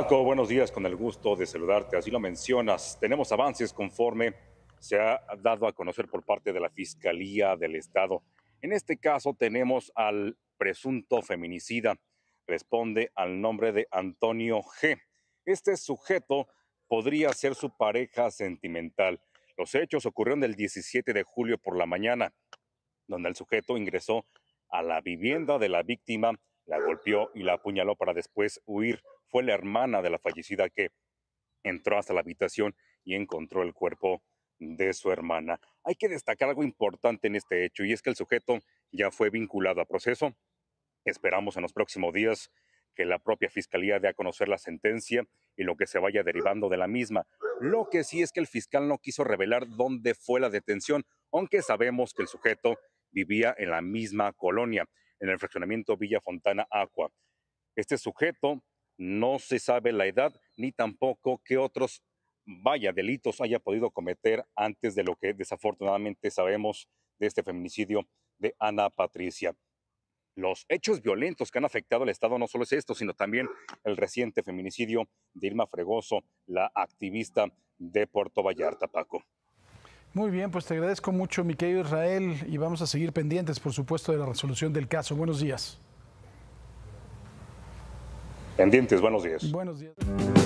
Paco, buenos días, con el gusto de saludarte. Así lo mencionas, tenemos avances conforme se ha dado a conocer por parte de la Fiscalía del Estado. En este caso tenemos al presunto feminicida, responde al nombre de Antonio G. Este sujeto podría ser su pareja sentimental. Los hechos ocurrieron el 17 de julio por la mañana, donde el sujeto ingresó a la vivienda de la víctima la golpeó y la apuñaló para después huir. Fue la hermana de la fallecida que entró hasta la habitación y encontró el cuerpo de su hermana. Hay que destacar algo importante en este hecho y es que el sujeto ya fue vinculado a proceso. Esperamos en los próximos días que la propia fiscalía dé a conocer la sentencia y lo que se vaya derivando de la misma. Lo que sí es que el fiscal no quiso revelar dónde fue la detención, aunque sabemos que el sujeto vivía en la misma colonia en el fraccionamiento Villa Fontana Aqua. Este sujeto no se sabe la edad ni tampoco qué otros, vaya, delitos haya podido cometer antes de lo que desafortunadamente sabemos de este feminicidio de Ana Patricia. Los hechos violentos que han afectado al Estado no solo es esto, sino también el reciente feminicidio de Irma Fregoso, la activista de Puerto Vallarta, Paco. Muy bien, pues te agradezco mucho, Miquel Israel, y vamos a seguir pendientes, por supuesto, de la resolución del caso. Buenos días. Pendientes, buenos días. Buenos días.